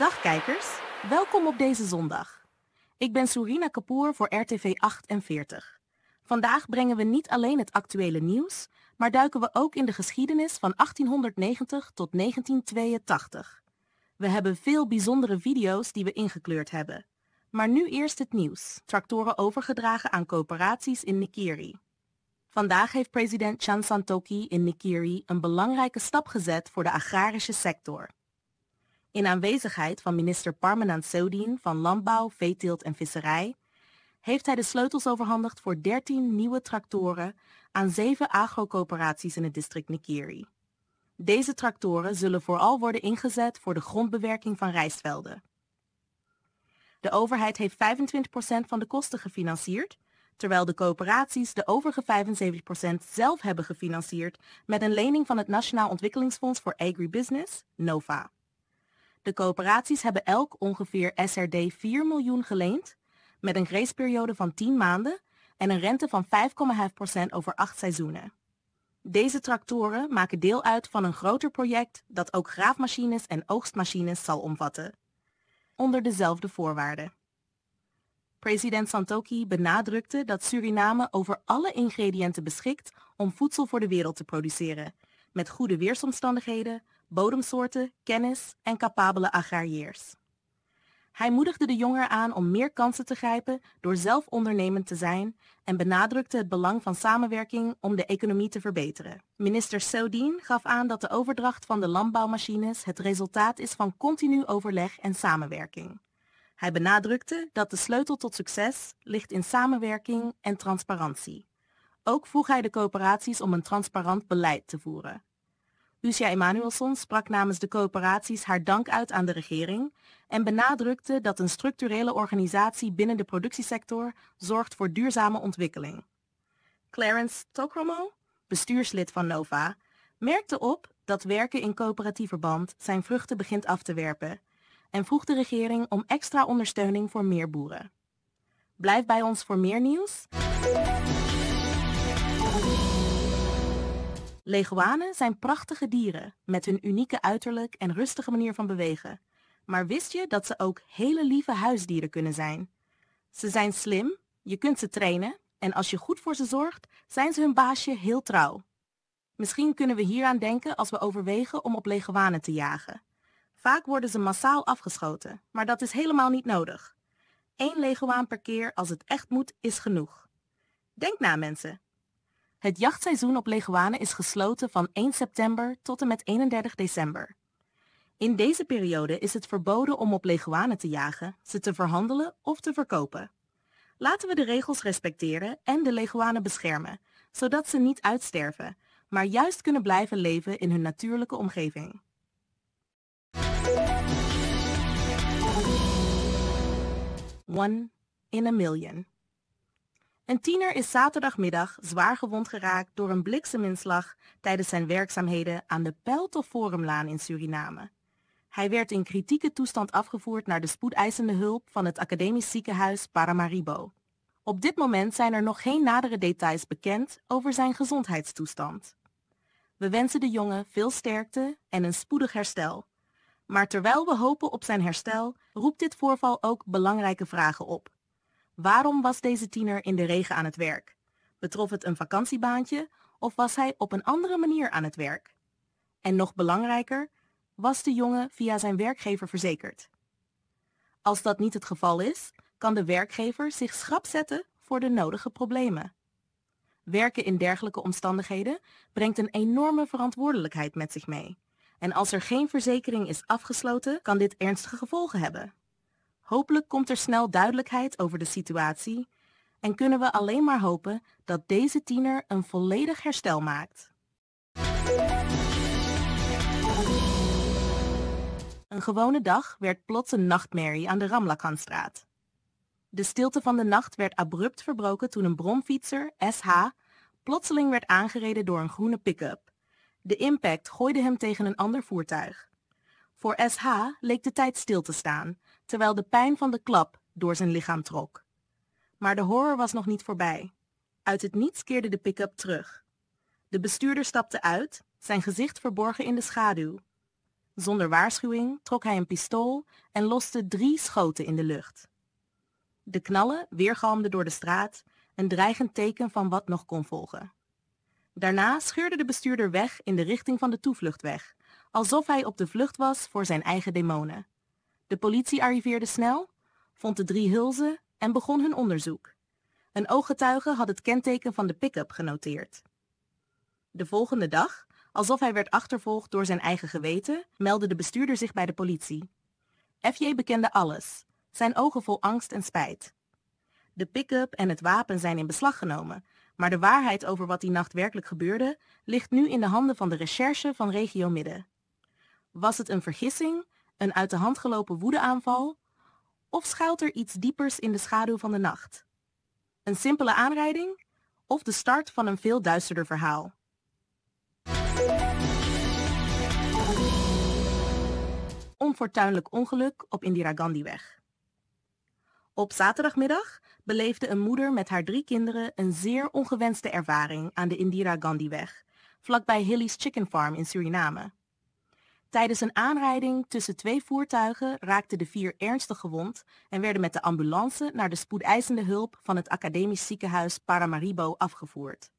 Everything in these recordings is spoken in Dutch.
Dag kijkers, welkom op deze zondag. Ik ben Surina Kapoor voor RTV 48. Vandaag brengen we niet alleen het actuele nieuws, maar duiken we ook in de geschiedenis van 1890 tot 1982. We hebben veel bijzondere video's die we ingekleurd hebben. Maar nu eerst het nieuws. Tractoren overgedragen aan coöperaties in Nikiri. Vandaag heeft president Chan Santoki in Nikiri een belangrijke stap gezet voor de agrarische sector in aanwezigheid van minister Parmenan Sodien van Landbouw, Veeteelt en Visserij, heeft hij de sleutels overhandigd voor 13 nieuwe tractoren aan zeven agrocoöperaties in het district Nikiri. Deze tractoren zullen vooral worden ingezet voor de grondbewerking van rijstvelden. De overheid heeft 25% van de kosten gefinancierd, terwijl de coöperaties de overige 75% zelf hebben gefinancierd met een lening van het Nationaal Ontwikkelingsfonds voor Agribusiness, NOVA. De coöperaties hebben elk ongeveer SRD 4 miljoen geleend, met een graceperiode van 10 maanden en een rente van 5,5% over 8 seizoenen. Deze tractoren maken deel uit van een groter project dat ook graafmachines en oogstmachines zal omvatten, onder dezelfde voorwaarden. President Santoki benadrukte dat Suriname over alle ingrediënten beschikt om voedsel voor de wereld te produceren, met goede weersomstandigheden, bodemsoorten, kennis en capabele agrarieers. Hij moedigde de jongeren aan om meer kansen te grijpen door zelf ondernemend te zijn en benadrukte het belang van samenwerking om de economie te verbeteren. Minister Sodien gaf aan dat de overdracht van de landbouwmachines het resultaat is van continu overleg en samenwerking. Hij benadrukte dat de sleutel tot succes ligt in samenwerking en transparantie. Ook vroeg hij de coöperaties om een transparant beleid te voeren. Lucia Emanuelson sprak namens de coöperaties haar dank uit aan de regering en benadrukte dat een structurele organisatie binnen de productiesector zorgt voor duurzame ontwikkeling. Clarence Tokromo, bestuurslid van Nova, merkte op dat werken in coöperatieve band zijn vruchten begint af te werpen en vroeg de regering om extra ondersteuning voor meer boeren. Blijf bij ons voor meer nieuws. Leguanen zijn prachtige dieren met hun unieke uiterlijk en rustige manier van bewegen. Maar wist je dat ze ook hele lieve huisdieren kunnen zijn? Ze zijn slim, je kunt ze trainen en als je goed voor ze zorgt, zijn ze hun baasje heel trouw. Misschien kunnen we hieraan denken als we overwegen om op leguanen te jagen. Vaak worden ze massaal afgeschoten, maar dat is helemaal niet nodig. Eén leguaan per keer als het echt moet is genoeg. Denk na mensen, het jachtseizoen op leguanen is gesloten van 1 september tot en met 31 december. In deze periode is het verboden om op leguanen te jagen, ze te verhandelen of te verkopen. Laten we de regels respecteren en de leguanen beschermen, zodat ze niet uitsterven, maar juist kunnen blijven leven in hun natuurlijke omgeving. One in a million. Een tiener is zaterdagmiddag zwaar gewond geraakt door een blikseminslag tijdens zijn werkzaamheden aan de Forumlaan in Suriname. Hij werd in kritieke toestand afgevoerd naar de spoedeisende hulp van het academisch ziekenhuis Paramaribo. Op dit moment zijn er nog geen nadere details bekend over zijn gezondheidstoestand. We wensen de jongen veel sterkte en een spoedig herstel. Maar terwijl we hopen op zijn herstel, roept dit voorval ook belangrijke vragen op. Waarom was deze tiener in de regen aan het werk? Betrof het een vakantiebaantje of was hij op een andere manier aan het werk? En nog belangrijker, was de jongen via zijn werkgever verzekerd? Als dat niet het geval is, kan de werkgever zich schrap zetten voor de nodige problemen. Werken in dergelijke omstandigheden brengt een enorme verantwoordelijkheid met zich mee. En als er geen verzekering is afgesloten, kan dit ernstige gevolgen hebben. Hopelijk komt er snel duidelijkheid over de situatie en kunnen we alleen maar hopen dat deze tiener een volledig herstel maakt. Een gewone dag werd plots een nachtmerrie aan de Ramlakanstraat. De stilte van de nacht werd abrupt verbroken toen een bromfietser, SH, plotseling werd aangereden door een groene pick-up. De impact gooide hem tegen een ander voertuig. Voor SH leek de tijd stil te staan, terwijl de pijn van de klap door zijn lichaam trok. Maar de horror was nog niet voorbij. Uit het niets keerde de pick-up terug. De bestuurder stapte uit, zijn gezicht verborgen in de schaduw. Zonder waarschuwing trok hij een pistool en loste drie schoten in de lucht. De knallen weergalmden door de straat, een dreigend teken van wat nog kon volgen. Daarna scheurde de bestuurder weg in de richting van de toevluchtweg, alsof hij op de vlucht was voor zijn eigen demonen. De politie arriveerde snel, vond de drie hulzen en begon hun onderzoek. Een ooggetuige had het kenteken van de pick-up genoteerd. De volgende dag, alsof hij werd achtervolgd door zijn eigen geweten, meldde de bestuurder zich bij de politie. FJ bekende alles, zijn ogen vol angst en spijt. De pick-up en het wapen zijn in beslag genomen, maar de waarheid over wat die nacht werkelijk gebeurde ligt nu in de handen van de recherche van Regio Midden. Was het een vergissing, een uit de hand gelopen woedeaanval? Of schuilt er iets diepers in de schaduw van de nacht? Een simpele aanrijding of de start van een veel duisterder verhaal? Onfortuinlijk ongeluk op Indira Gandhiweg. Op zaterdagmiddag beleefde een moeder met haar drie kinderen een zeer ongewenste ervaring aan de Indira Gandhiweg, vlakbij Hilly's Chicken Farm in Suriname. Tijdens een aanrijding tussen twee voertuigen raakten de vier ernstig gewond en werden met de ambulance naar de spoedeisende hulp van het academisch ziekenhuis Paramaribo afgevoerd.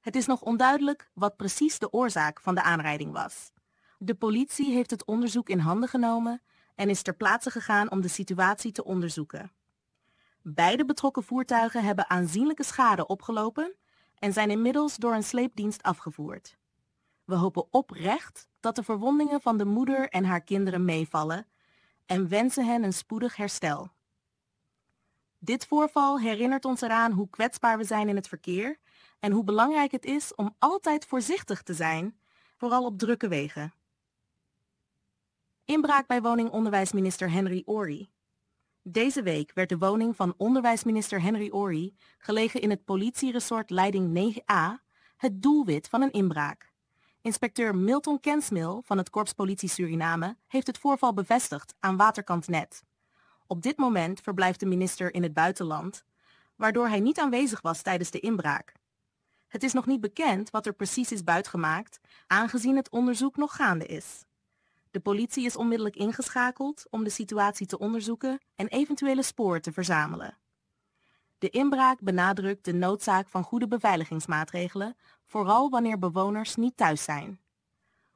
Het is nog onduidelijk wat precies de oorzaak van de aanrijding was. De politie heeft het onderzoek in handen genomen en is ter plaatse gegaan om de situatie te onderzoeken. Beide betrokken voertuigen hebben aanzienlijke schade opgelopen en zijn inmiddels door een sleepdienst afgevoerd. We hopen oprecht dat de verwondingen van de moeder en haar kinderen meevallen en wensen hen een spoedig herstel. Dit voorval herinnert ons eraan hoe kwetsbaar we zijn in het verkeer en hoe belangrijk het is om altijd voorzichtig te zijn, vooral op drukke wegen. Inbraak bij woningonderwijsminister Henry Orie. Deze week werd de woning van onderwijsminister Henry Orie, gelegen in het politieresort Leiding 9a, het doelwit van een inbraak. Inspecteur Milton Kensmil van het Korps Politie Suriname heeft het voorval bevestigd aan Waterkant Net. Op dit moment verblijft de minister in het buitenland, waardoor hij niet aanwezig was tijdens de inbraak. Het is nog niet bekend wat er precies is buitgemaakt, aangezien het onderzoek nog gaande is. De politie is onmiddellijk ingeschakeld om de situatie te onderzoeken en eventuele sporen te verzamelen. De inbraak benadrukt de noodzaak van goede beveiligingsmaatregelen, vooral wanneer bewoners niet thuis zijn.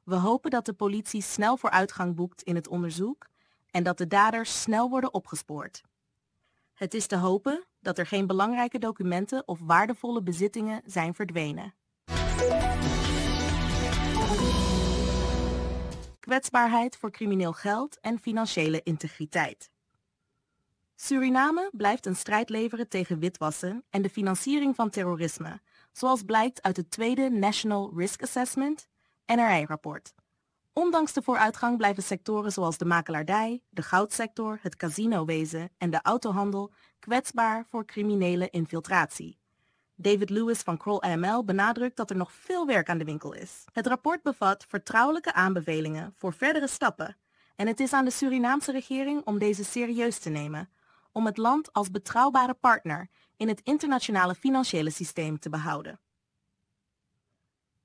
We hopen dat de politie snel vooruitgang boekt in het onderzoek en dat de daders snel worden opgespoord. Het is te hopen dat er geen belangrijke documenten of waardevolle bezittingen zijn verdwenen. Kwetsbaarheid voor crimineel geld en financiële integriteit. Suriname blijft een strijd leveren tegen witwassen en de financiering van terrorisme, zoals blijkt uit het tweede National Risk Assessment, (NRA) rapport Ondanks de vooruitgang blijven sectoren zoals de makelaardij, de goudsector, het casinowezen en de autohandel kwetsbaar voor criminele infiltratie. David Lewis van Kroll AML benadrukt dat er nog veel werk aan de winkel is. Het rapport bevat vertrouwelijke aanbevelingen voor verdere stappen en het is aan de Surinaamse regering om deze serieus te nemen, om het land als betrouwbare partner in het internationale financiële systeem te behouden.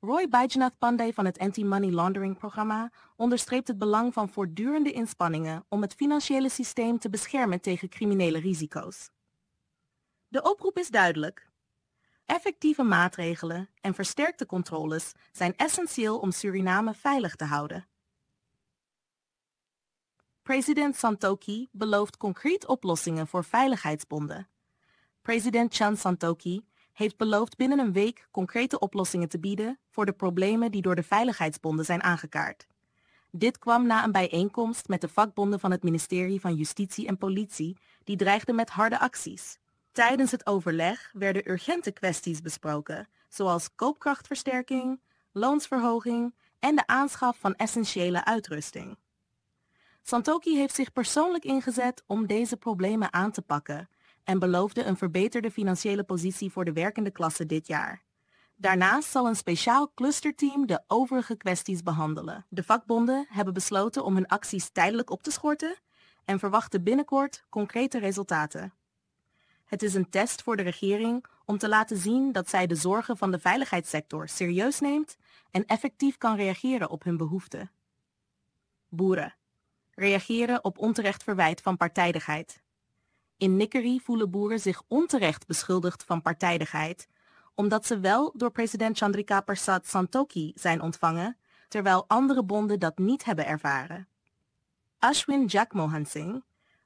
Roy Bijanath Pandey van het Anti-Money Laundering programma onderstreept het belang van voortdurende inspanningen om het financiële systeem te beschermen tegen criminele risico's. De oproep is duidelijk. Effectieve maatregelen en versterkte controles zijn essentieel om Suriname veilig te houden President Santoki belooft concreet oplossingen voor veiligheidsbonden. President Chan Santoki heeft beloofd binnen een week concrete oplossingen te bieden voor de problemen die door de veiligheidsbonden zijn aangekaart. Dit kwam na een bijeenkomst met de vakbonden van het ministerie van Justitie en Politie, die dreigden met harde acties. Tijdens het overleg werden urgente kwesties besproken, zoals koopkrachtversterking, loonsverhoging en de aanschaf van essentiële uitrusting. Santoki heeft zich persoonlijk ingezet om deze problemen aan te pakken en beloofde een verbeterde financiële positie voor de werkende klasse dit jaar. Daarnaast zal een speciaal clusterteam de overige kwesties behandelen. De vakbonden hebben besloten om hun acties tijdelijk op te schorten en verwachten binnenkort concrete resultaten. Het is een test voor de regering om te laten zien dat zij de zorgen van de veiligheidssector serieus neemt en effectief kan reageren op hun behoeften. Boeren reageren op onterecht verwijt van partijdigheid. In Nickerie voelen boeren zich onterecht beschuldigd van partijdigheid, omdat ze wel door president Chandrika Persat Santoki zijn ontvangen, terwijl andere bonden dat niet hebben ervaren. Ashwin Jagmohan Singh,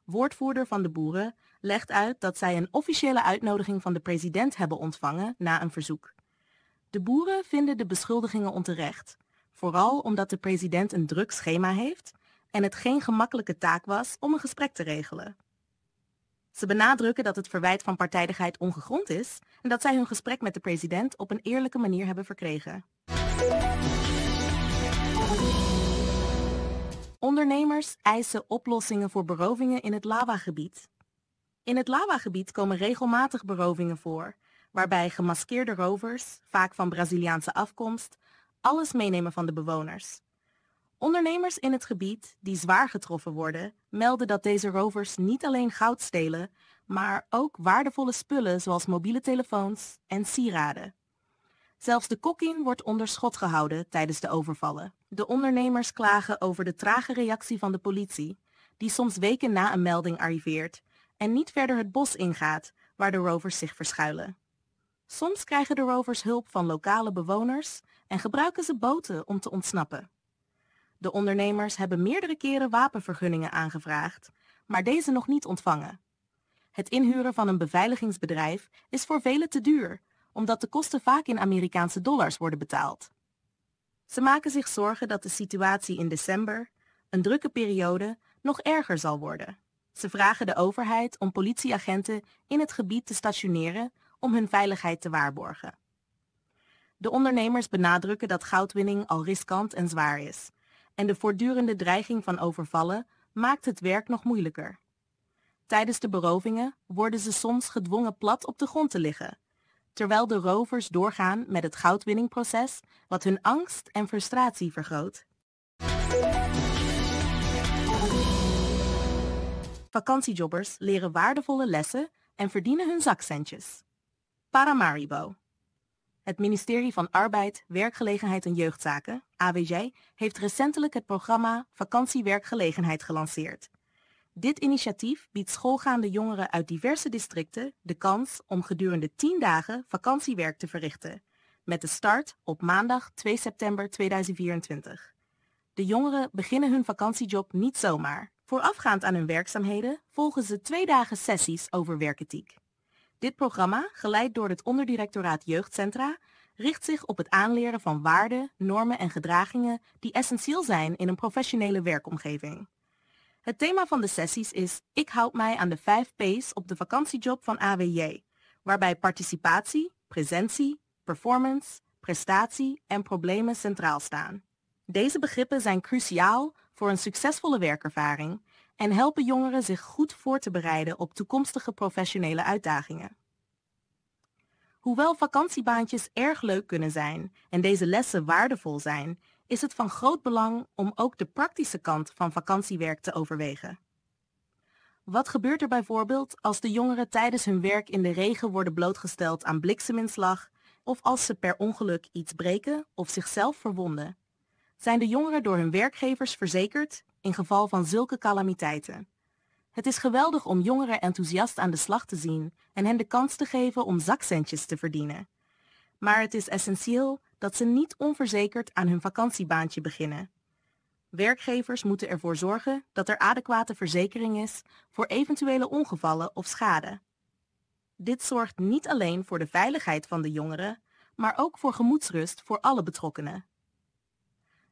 woordvoerder van de boeren, legt uit dat zij een officiële uitnodiging van de president hebben ontvangen na een verzoek. De boeren vinden de beschuldigingen onterecht, vooral omdat de president een druk schema heeft en het geen gemakkelijke taak was om een gesprek te regelen. Ze benadrukken dat het verwijt van partijdigheid ongegrond is en dat zij hun gesprek met de president op een eerlijke manier hebben verkregen. Ondernemers eisen oplossingen voor berovingen in het lava-gebied. In het lava-gebied komen regelmatig berovingen voor, waarbij gemaskeerde rovers, vaak van Braziliaanse afkomst, alles meenemen van de bewoners, Ondernemers in het gebied die zwaar getroffen worden, melden dat deze rovers niet alleen goud stelen, maar ook waardevolle spullen zoals mobiele telefoons en sieraden. Zelfs de kokkin wordt onder schot gehouden tijdens de overvallen. De ondernemers klagen over de trage reactie van de politie, die soms weken na een melding arriveert en niet verder het bos ingaat waar de rovers zich verschuilen. Soms krijgen de rovers hulp van lokale bewoners en gebruiken ze boten om te ontsnappen. De ondernemers hebben meerdere keren wapenvergunningen aangevraagd, maar deze nog niet ontvangen. Het inhuren van een beveiligingsbedrijf is voor velen te duur, omdat de kosten vaak in Amerikaanse dollars worden betaald. Ze maken zich zorgen dat de situatie in december, een drukke periode, nog erger zal worden. Ze vragen de overheid om politieagenten in het gebied te stationeren om hun veiligheid te waarborgen. De ondernemers benadrukken dat goudwinning al riskant en zwaar is, en de voortdurende dreiging van overvallen maakt het werk nog moeilijker. Tijdens de berovingen worden ze soms gedwongen plat op de grond te liggen, terwijl de rovers doorgaan met het goudwinningproces wat hun angst en frustratie vergroot. Vakantiejobbers leren waardevolle lessen en verdienen hun zakcentjes. Paramaribo het ministerie van Arbeid, Werkgelegenheid en Jeugdzaken, AWJ, heeft recentelijk het programma Vakantiewerkgelegenheid gelanceerd. Dit initiatief biedt schoolgaande jongeren uit diverse districten de kans om gedurende 10 dagen vakantiewerk te verrichten, met de start op maandag 2 september 2024. De jongeren beginnen hun vakantiejob niet zomaar. Voorafgaand aan hun werkzaamheden volgen ze twee dagen sessies over werkethiek. Dit programma, geleid door het onderdirectoraat Jeugdcentra, richt zich op het aanleren van waarden, normen en gedragingen die essentieel zijn in een professionele werkomgeving. Het thema van de sessies is Ik houd mij aan de 5 P's op de vakantiejob van AWJ, waarbij participatie, presentie, performance, prestatie en problemen centraal staan. Deze begrippen zijn cruciaal voor een succesvolle werkervaring en helpen jongeren zich goed voor te bereiden op toekomstige professionele uitdagingen. Hoewel vakantiebaantjes erg leuk kunnen zijn en deze lessen waardevol zijn, is het van groot belang om ook de praktische kant van vakantiewerk te overwegen. Wat gebeurt er bijvoorbeeld als de jongeren tijdens hun werk in de regen worden blootgesteld aan blikseminslag of als ze per ongeluk iets breken of zichzelf verwonden? zijn de jongeren door hun werkgevers verzekerd in geval van zulke calamiteiten. Het is geweldig om jongeren enthousiast aan de slag te zien en hen de kans te geven om zakcentjes te verdienen. Maar het is essentieel dat ze niet onverzekerd aan hun vakantiebaantje beginnen. Werkgevers moeten ervoor zorgen dat er adequate verzekering is voor eventuele ongevallen of schade. Dit zorgt niet alleen voor de veiligheid van de jongeren, maar ook voor gemoedsrust voor alle betrokkenen.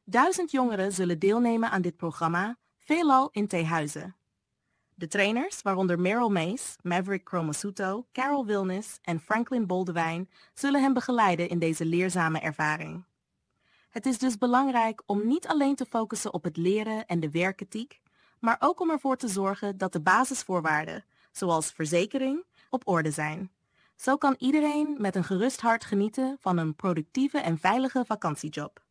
Duizend jongeren zullen deelnemen aan dit programma, veelal in theehuizen. De trainers, waaronder Meryl Mays, Maverick Chromasuto, Carol Wilnis en Franklin Boldewijn, zullen hen begeleiden in deze leerzame ervaring. Het is dus belangrijk om niet alleen te focussen op het leren en de werkethiek, maar ook om ervoor te zorgen dat de basisvoorwaarden, zoals verzekering, op orde zijn. Zo kan iedereen met een gerust hart genieten van een productieve en veilige vakantiejob.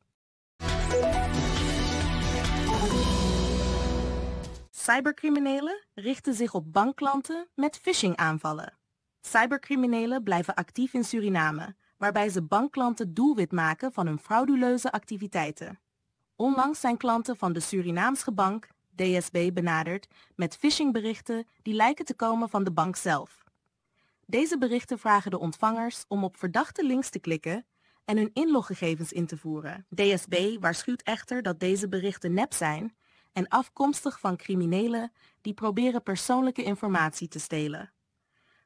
Cybercriminelen richten zich op bankklanten met phishingaanvallen. Cybercriminelen blijven actief in Suriname, waarbij ze bankklanten doelwit maken van hun frauduleuze activiteiten. Onlangs zijn klanten van de Surinaamse bank, DSB, benaderd met phishingberichten die lijken te komen van de bank zelf. Deze berichten vragen de ontvangers om op verdachte links te klikken en hun inloggegevens in te voeren. DSB waarschuwt echter dat deze berichten nep zijn en afkomstig van criminelen die proberen persoonlijke informatie te stelen.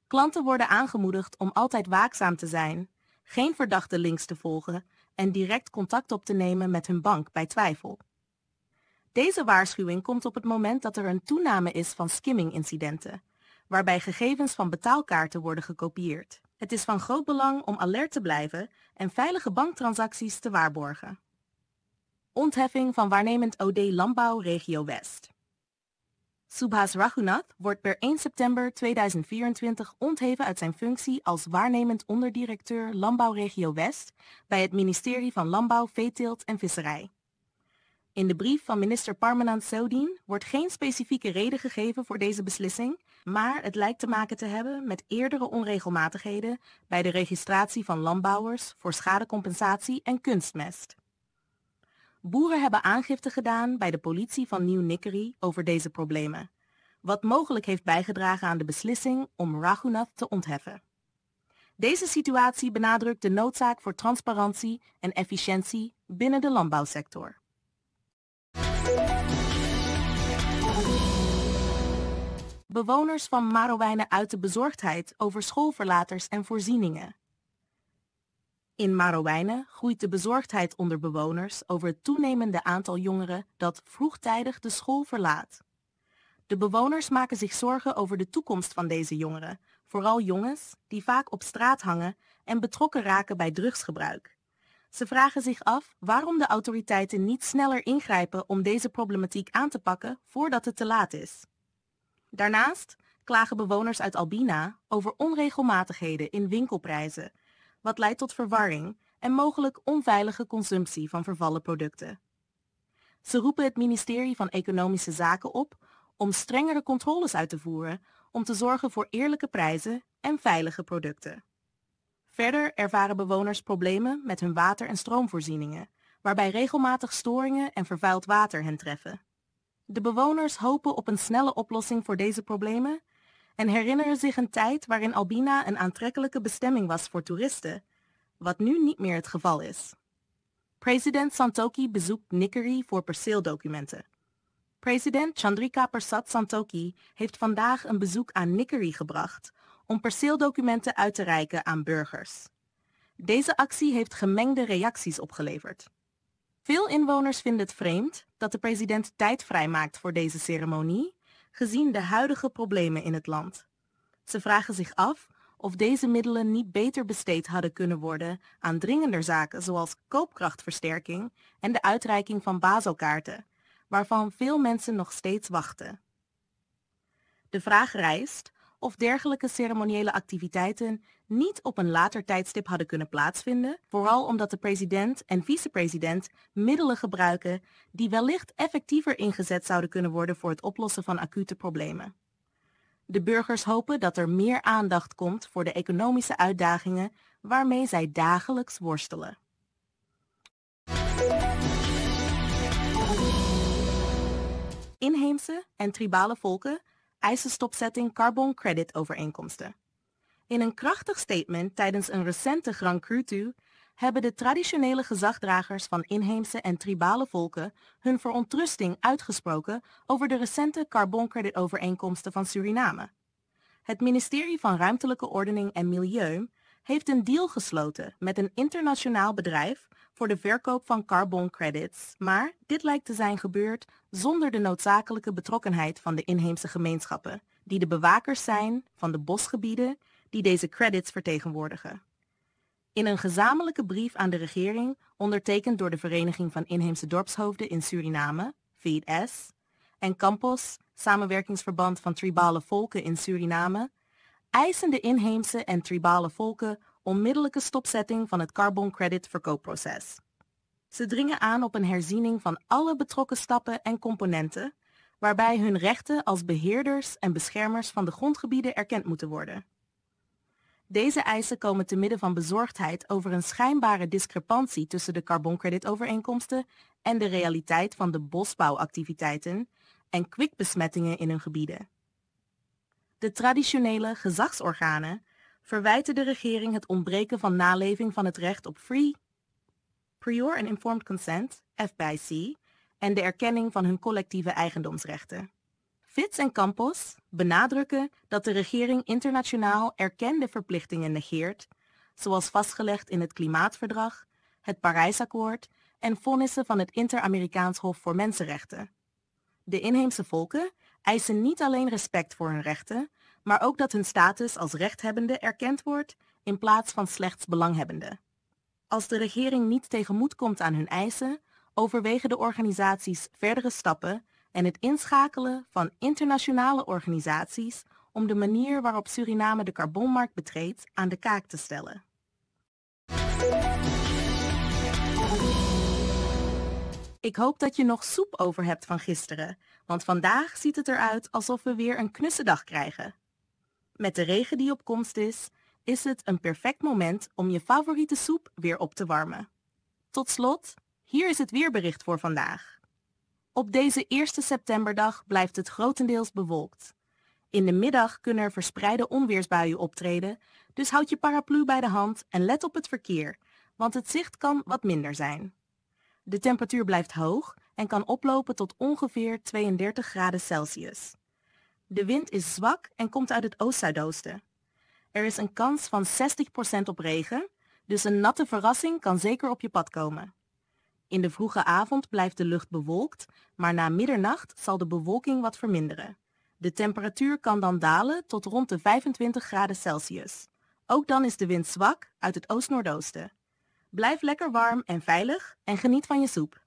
Klanten worden aangemoedigd om altijd waakzaam te zijn, geen verdachte links te volgen en direct contact op te nemen met hun bank bij twijfel. Deze waarschuwing komt op het moment dat er een toename is van skimming-incidenten, waarbij gegevens van betaalkaarten worden gekopieerd. Het is van groot belang om alert te blijven en veilige banktransacties te waarborgen. Ontheffing van waarnemend OD Landbouw Regio West. Subhas Raghunath wordt per 1 september 2024 ontheven uit zijn functie als waarnemend onderdirecteur Landbouwregio West bij het ministerie van Landbouw, Veeteelt en Visserij. In de brief van minister Parmenant Sodien wordt geen specifieke reden gegeven voor deze beslissing, maar het lijkt te maken te hebben met eerdere onregelmatigheden bij de registratie van landbouwers voor schadecompensatie en kunstmest. Boeren hebben aangifte gedaan bij de politie van Nieuw-Nickerie over deze problemen, wat mogelijk heeft bijgedragen aan de beslissing om Raghunath te ontheffen. Deze situatie benadrukt de noodzaak voor transparantie en efficiëntie binnen de landbouwsector. Bewoners van Marowijnen uit de bezorgdheid over schoolverlaters en voorzieningen. In Marowijnen groeit de bezorgdheid onder bewoners over het toenemende aantal jongeren dat vroegtijdig de school verlaat. De bewoners maken zich zorgen over de toekomst van deze jongeren, vooral jongens die vaak op straat hangen en betrokken raken bij drugsgebruik. Ze vragen zich af waarom de autoriteiten niet sneller ingrijpen om deze problematiek aan te pakken voordat het te laat is. Daarnaast klagen bewoners uit Albina over onregelmatigheden in winkelprijzen wat leidt tot verwarring en mogelijk onveilige consumptie van vervallen producten. Ze roepen het ministerie van Economische Zaken op om strengere controles uit te voeren om te zorgen voor eerlijke prijzen en veilige producten. Verder ervaren bewoners problemen met hun water- en stroomvoorzieningen, waarbij regelmatig storingen en vervuild water hen treffen. De bewoners hopen op een snelle oplossing voor deze problemen en herinneren zich een tijd waarin Albina een aantrekkelijke bestemming was voor toeristen, wat nu niet meer het geval is. President Santoki bezoekt Nickerie voor perceeldocumenten. President Chandrika Persat Santoki heeft vandaag een bezoek aan Nickerie gebracht om perceeldocumenten uit te reiken aan burgers. Deze actie heeft gemengde reacties opgeleverd. Veel inwoners vinden het vreemd dat de president tijd vrijmaakt voor deze ceremonie gezien de huidige problemen in het land. Ze vragen zich af of deze middelen niet beter besteed hadden kunnen worden aan dringender zaken zoals koopkrachtversterking en de uitreiking van baselkaarten, waarvan veel mensen nog steeds wachten. De vraag rijst of dergelijke ceremoniële activiteiten niet op een later tijdstip hadden kunnen plaatsvinden, vooral omdat de president en vicepresident middelen gebruiken die wellicht effectiever ingezet zouden kunnen worden voor het oplossen van acute problemen. De burgers hopen dat er meer aandacht komt voor de economische uitdagingen waarmee zij dagelijks worstelen. Inheemse en tribale volken Eisenstopzetting, carbon credit overeenkomsten. In een krachtig statement tijdens een recente Grand Cru hebben de traditionele gezagdragers van inheemse en tribale volken hun verontrusting uitgesproken over de recente carboncreditovereenkomsten van Suriname. Het ministerie van Ruimtelijke Ordening en Milieu heeft een deal gesloten met een internationaal bedrijf voor de verkoop van carbon credits, maar dit lijkt te zijn gebeurd zonder de noodzakelijke betrokkenheid van de inheemse gemeenschappen, die de bewakers zijn van de bosgebieden die deze credits vertegenwoordigen. In een gezamenlijke brief aan de regering, ondertekend door de Vereniging van Inheemse Dorpshoofden in Suriname, VS, en Campos, samenwerkingsverband van tribale volken in Suriname, eisen de inheemse en tribale volken onmiddellijke stopzetting van het carbon credit verkoopproces. Ze dringen aan op een herziening van alle betrokken stappen en componenten, waarbij hun rechten als beheerders en beschermers van de grondgebieden erkend moeten worden. Deze eisen komen te midden van bezorgdheid over een schijnbare discrepantie tussen de carboncreditovereenkomsten en de realiteit van de bosbouwactiviteiten en kwikbesmettingen in hun gebieden. De traditionele gezagsorganen verwijten de regering het ontbreken van naleving van het recht op free, prior and informed consent, FBIC, en de erkenning van hun collectieve eigendomsrechten. Fitz en Campos benadrukken dat de regering internationaal erkende verplichtingen negeert, zoals vastgelegd in het Klimaatverdrag, het Parijsakkoord en vonnissen van het Inter-Amerikaans Hof voor Mensenrechten. De inheemse volken eisen niet alleen respect voor hun rechten, maar ook dat hun status als rechthebbende erkend wordt in plaats van slechts belanghebbende. Als de regering niet tegemoet komt aan hun eisen, overwegen de organisaties verdere stappen en het inschakelen van internationale organisaties om de manier waarop Suriname de carbonmarkt betreedt aan de kaak te stellen. Ik hoop dat je nog soep over hebt van gisteren, want vandaag ziet het eruit alsof we weer een knussendag krijgen. Met de regen die op komst is, is het een perfect moment om je favoriete soep weer op te warmen. Tot slot, hier is het weerbericht voor vandaag. Op deze eerste septemberdag blijft het grotendeels bewolkt. In de middag kunnen er verspreide onweersbuien optreden, dus houd je paraplu bij de hand en let op het verkeer, want het zicht kan wat minder zijn. De temperatuur blijft hoog en kan oplopen tot ongeveer 32 graden Celsius. De wind is zwak en komt uit het oost-zuidoosten. Er is een kans van 60% op regen, dus een natte verrassing kan zeker op je pad komen. In de vroege avond blijft de lucht bewolkt, maar na middernacht zal de bewolking wat verminderen. De temperatuur kan dan dalen tot rond de 25 graden Celsius. Ook dan is de wind zwak uit het oost-noordoosten. Blijf lekker warm en veilig en geniet van je soep.